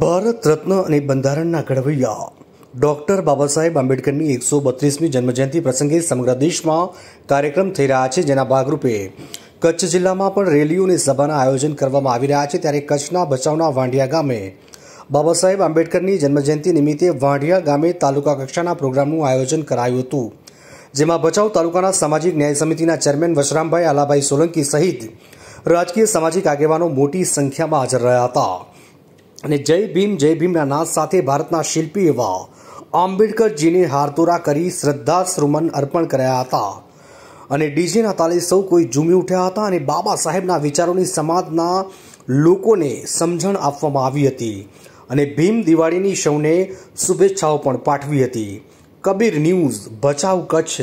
ભારત રત્ન અને બંધારણના ઘડવૈયા ડૉક્ટર બાબા સાહેબ આંબેડકરની એકસો બત્રીસમી જન્મજયંતિ પ્રસંગે સમગ્ર દેશમાં કાર્યક્રમ થઈ રહ્યા છે જેના ભાગરૂપે કચ્છ જિલ્લામાં પણ રેલીઓ અને સભાના આયોજન કરવામાં આવી રહ્યા છે ત્યારે કચ્છના ભચાઉના વાંઢિયા ગામે બાબા સાહેબ આંબેડકરની જન્મજયંતિ નિમિત્તે વાંઢિયા ગામે તાલુકા કક્ષાના પ્રોગ્રામનું આયોજન કરાયું હતું જેમાં ભચાઉ તાલુકાના સામાજિક ન્યાય સમિતિના ચેરમેન વશરામભાઈ આલાભાઈ સોલંકી સહિત રાજકીય સામાજિક આગેવાનો મોટી સંખ્યામાં હાજર રહ્યા હતા અને જય ભીમ જય ભીમના નાશ સાથે ભારતના શિલ્પી એવા આંબેડકરજીને હારતોરા કરી શ્રદ્ધા શ્રદ્ધાશ્રુમન અર્પણ કર્યા હતા અને ડીજેના તાલે સૌ કોઈ ઝૂમી ઉઠ્યા હતા અને બાબા સાહેબના વિચારોની સમાજના લોકોને સમજણ આપવામાં આવી હતી અને ભીમ દિવાળીની સૌને શુભેચ્છાઓ પણ પાઠવી હતી કબીર ન્યૂઝ ભચાઉ કચ્છ